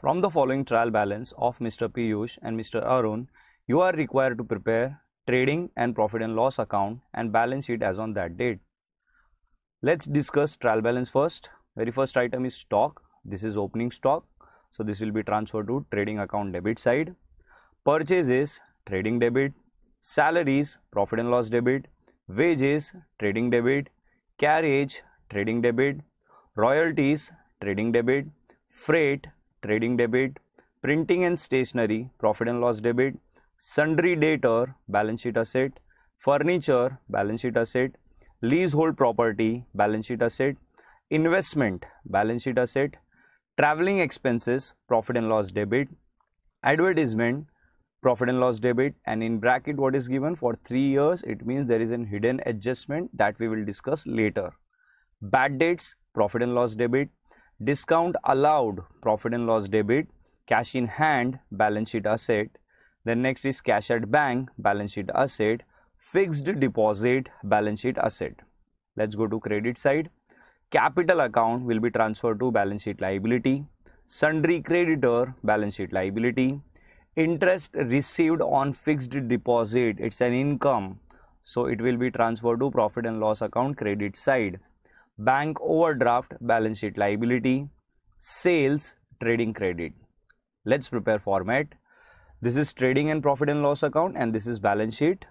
From the following trial balance of Mr. Piyush and Mr. Arun, you are required to prepare trading and profit and loss account and balance sheet as on that date. Let's discuss trial balance first. Very first item is stock. This is opening stock. So this will be transferred to trading account debit side. Purchases, trading debit. Salaries, profit and loss debit. Wages, trading debit. Carriage, trading debit. Royalties, trading debit. Freight, trading debit, printing and stationery, profit and loss debit, sundry debtor, balance sheet asset, furniture, balance sheet asset, leasehold property, balance sheet asset, investment, balance sheet asset, traveling expenses, profit and loss debit, advertisement, profit and loss debit and in bracket what is given for 3 years it means there is an hidden adjustment that we will discuss later. Bad debts, profit and loss debit, discount allowed profit and loss debit cash in hand balance sheet asset then next is cash at bank balance sheet asset fixed deposit balance sheet asset let's go to credit side capital account will be transferred to balance sheet liability sundry creditor balance sheet liability interest received on fixed deposit it's an income so it will be transferred to profit and loss account credit side bank overdraft balance sheet liability, sales trading credit. Let's prepare format. This is trading and profit and loss account and this is balance sheet.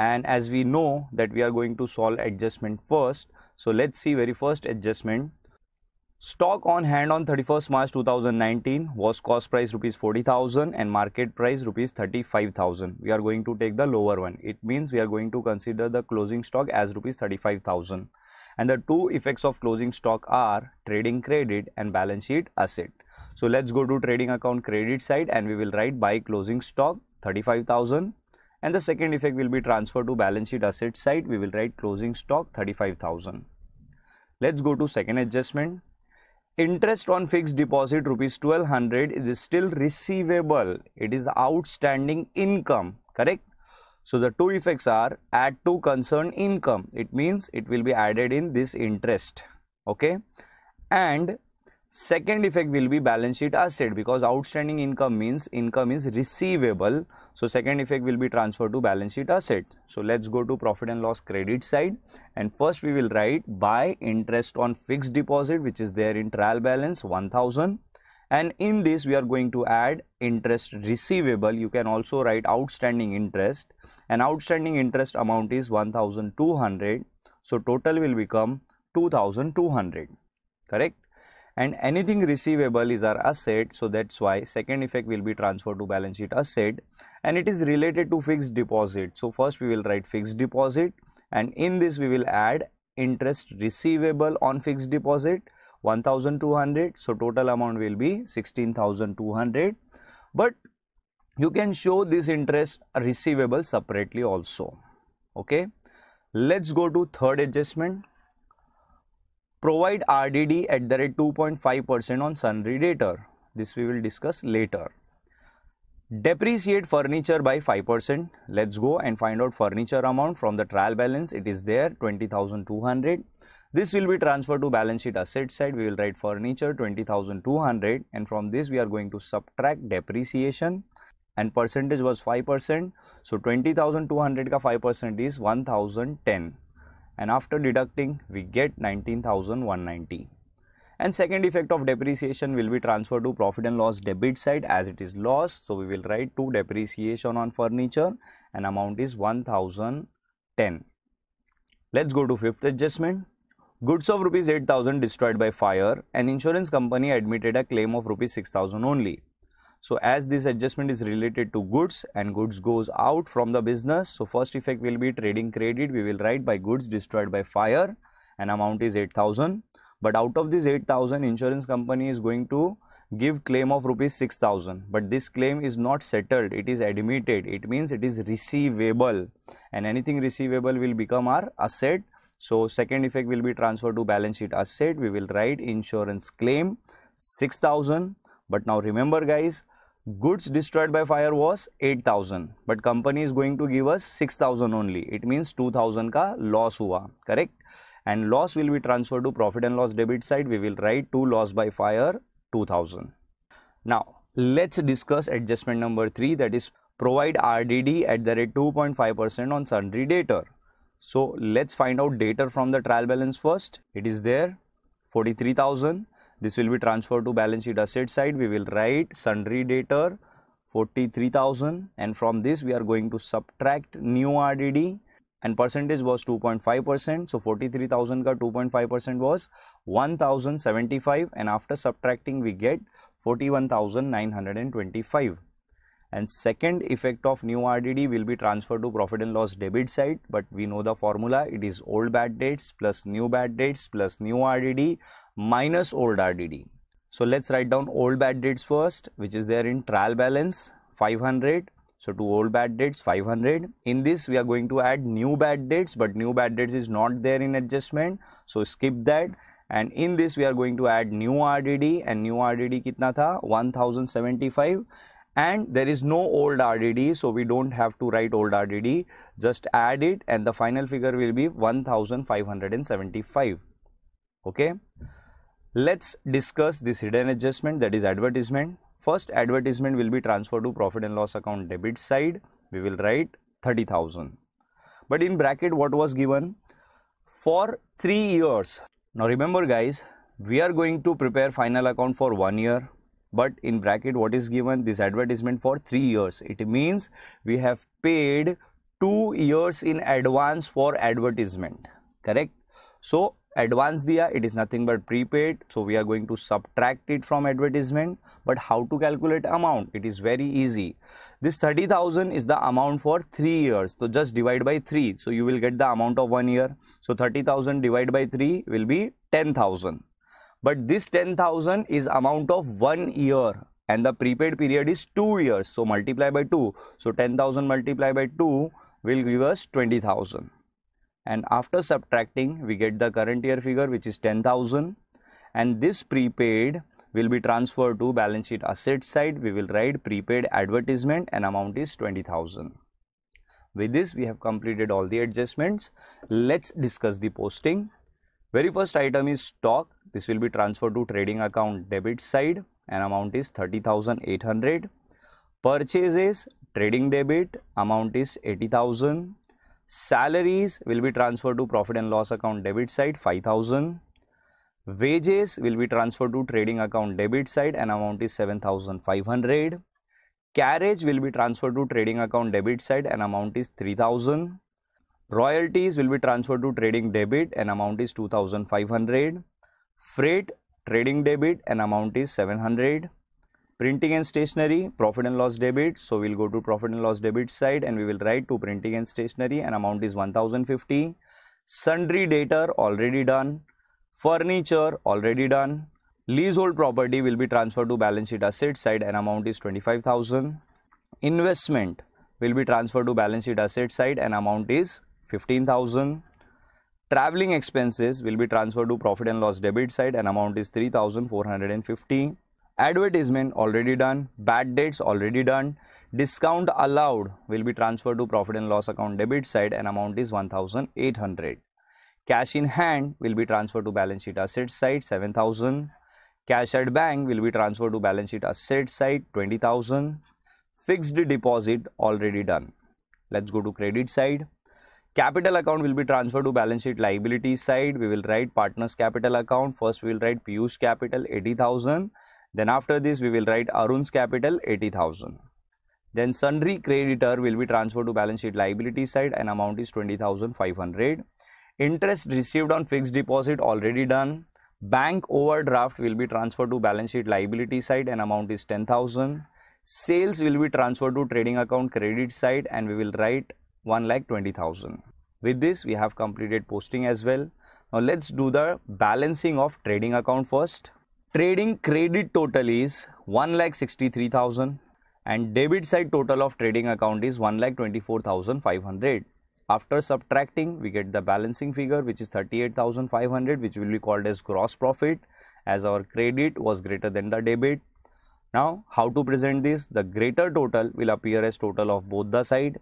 And as we know that we are going to solve adjustment first. So let's see very first adjustment Stock on hand on 31st March 2019 was cost price rupees 40,000 and market price rupees 35,000. We are going to take the lower one. It means we are going to consider the closing stock as rupees 35,000. And the two effects of closing stock are trading credit and balance sheet asset. So let's go to trading account credit side and we will write buy closing stock 35,000 and the second effect will be transfer to balance sheet asset side we will write closing stock 35000 let's go to second adjustment interest on fixed deposit rupees 1200 is still receivable it is outstanding income correct so the two effects are add to concerned income it means it will be added in this interest okay and second effect will be balance sheet asset because outstanding income means income is receivable so second effect will be transferred to balance sheet asset so let's go to profit and loss credit side and first we will write by interest on fixed deposit which is there in trial balance 1000 and in this we are going to add interest receivable you can also write outstanding interest and outstanding interest amount is 1200 so total will become 2200 correct and anything receivable is our asset so that's why second effect will be transferred to balance sheet asset and it is related to fixed deposit so first we will write fixed deposit and in this we will add interest receivable on fixed deposit 1200 so total amount will be 16200 but you can show this interest receivable separately also okay let's go to third adjustment provide RDD at the rate 2.5% on sundry data. This we will discuss later. Depreciate furniture by 5%. Let's go and find out furniture amount from the trial balance. It is there 20,200. This will be transferred to balance sheet asset side. We will write furniture 20,200 and from this we are going to subtract depreciation and percentage was 5%. So 20,200 ka 5% is 1010 and after deducting we get 19190 and second effect of depreciation will be transferred to profit and loss debit side as it is loss so we will write to depreciation on furniture and amount is 1010 let's go to fifth adjustment goods of rupees 8000 destroyed by fire an insurance company admitted a claim of rupees 6000 only so as this adjustment is related to goods and goods goes out from the business. So first effect will be trading credit. We will write by goods destroyed by fire and amount is 8000. But out of this 8000 insurance company is going to give claim of rupees 6000 but this claim is not settled it is admitted it means it is receivable and anything receivable will become our asset so second effect will be transferred to balance sheet asset we will write insurance claim 6000 but now remember guys, goods destroyed by fire was 8000 but company is going to give us 6000 only it means 2000 ka loss hua correct and loss will be transferred to profit and loss debit side we will write to loss by fire 2000 now let's discuss adjustment number 3 that is provide rdd at the rate 2.5% on sundry debtor so let's find out debtor from the trial balance first it is there 43000 this will be transferred to balance sheet asset side. We will write sundry debtor 43,000 and from this we are going to subtract new RDD and percentage was 2.5%. So 43,000 ka 2.5% was 1,075 and after subtracting we get 41,925 and second effect of new RDD will be transferred to profit and loss debit side but we know the formula it is old bad debts plus new bad debts plus new RDD minus old RDD. So let's write down old bad debts first which is there in trial balance 500 so to old bad debts 500 in this we are going to add new bad debts but new bad debts is not there in adjustment so skip that and in this we are going to add new RDD and new RDD kitna tha 1075 and there is no old RDD so we don't have to write old RDD just add it and the final figure will be 1575 okay let's discuss this hidden adjustment that is advertisement first advertisement will be transferred to profit and loss account debit side we will write 30000 but in bracket what was given for 3 years now remember guys we are going to prepare final account for 1 year but in bracket what is given this advertisement for 3 years it means we have paid 2 years in advance for advertisement correct so advance diya it is nothing but prepaid so we are going to subtract it from advertisement but how to calculate amount it is very easy this 30000 is the amount for 3 years so just divide by 3 so you will get the amount of 1 year so 30000 divided by 3 will be 10000 but this 10,000 is amount of one year and the prepaid period is 2 years. So multiply by 2. So 10,000 multiplied by 2 will give us 20,000. And after subtracting, we get the current year figure which is 10,000 and this prepaid will be transferred to balance sheet asset side. We will write prepaid advertisement and amount is 20,000. With this, we have completed all the adjustments. Let's discuss the posting. Very first item is stock. This will be transferred to trading account debit side and amount is 30,800. Purchases, trading debit, amount is 80,000. Salaries will be transferred to profit and loss account debit side 5,000. Wages will be transferred to trading account debit side and amount is 7,500. Carriage will be transferred to trading account debit side and amount is 3000. Royalties will be transferred to trading debit and amount is 2500. Freight trading debit and amount is 700. Printing and stationery profit and loss debit. So we'll go to profit and loss debit side and we will write to printing and stationery and amount is 1050. Sundry data already done. Furniture already done. Leasehold property will be transferred to balance sheet asset side and amount is 25,000. Investment will be transferred to balance sheet asset side and amount is 15000 traveling expenses will be transferred to profit and loss debit side and amount is 3450 advertisement already done bad debts already done discount allowed will be transferred to profit and loss account debit side and amount is 1800 cash in hand will be transferred to balance sheet asset side 7000 cash at bank will be transferred to balance sheet asset side 20000 fixed deposit already done let's go to credit side Capital account will be transferred to balance sheet liability side. We will write partner's capital account. First, we will write Piyush capital 80,000. Then after this, we will write Arun's capital 80,000. Then sundry creditor will be transferred to balance sheet liability side and amount is 20,500. Interest received on fixed deposit already done. Bank overdraft will be transferred to balance sheet liability side and amount is 10,000. Sales will be transferred to trading account credit side and we will write 1 lakh 20,000. With this, we have completed posting as well. Now let's do the balancing of trading account first. Trading credit total is 1 lakh 63,000 and debit side total of trading account is 1 lakh 24,500. After subtracting, we get the balancing figure which is 38,500 which will be called as gross profit as our credit was greater than the debit. Now, how to present this? The greater total will appear as total of both the side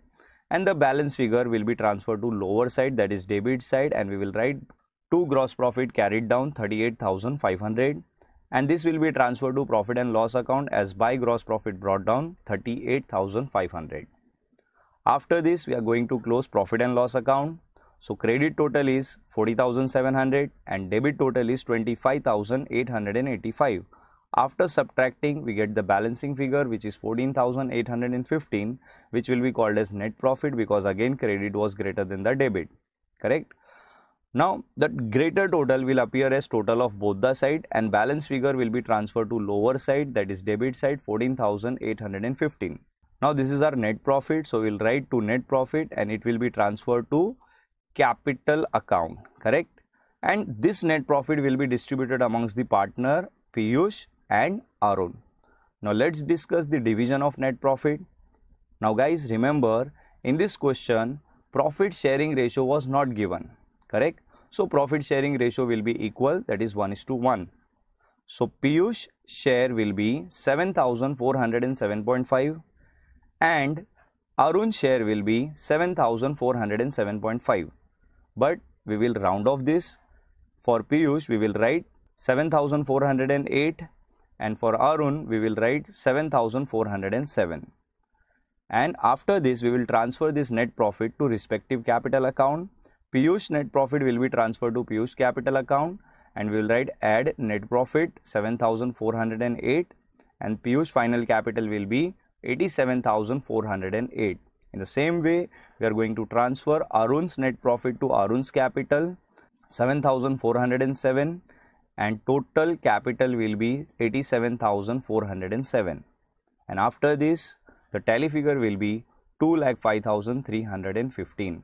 and the balance figure will be transferred to lower side that is debit side and we will write to gross profit carried down 38500 and this will be transferred to profit and loss account as by gross profit brought down 38500 after this we are going to close profit and loss account so credit total is 40700 and debit total is 25885 after subtracting, we get the balancing figure which is 14,815 which will be called as net profit because again credit was greater than the debit, correct? Now, that greater total will appear as total of both the side and balance figure will be transferred to lower side that is debit side 14,815. Now, this is our net profit. So, we will write to net profit and it will be transferred to capital account, correct? And this net profit will be distributed amongst the partner Piyush and Arun. Now let's discuss the division of net profit. Now guys remember in this question profit sharing ratio was not given correct. So profit sharing ratio will be equal that is 1 is to 1. So Piyush share will be 7407.5 and Arun share will be 7407.5 but we will round off this for Piyush we will write 7408 and for Arun we will write 7407 and after this we will transfer this net profit to respective capital account Piyush net profit will be transferred to Piyush capital account and we will write add net profit 7408 and Piyush final capital will be 87408 in the same way we are going to transfer Arun's net profit to Arun's capital 7407 and total capital will be 87,407 and after this the tally figure will be 2,05,315.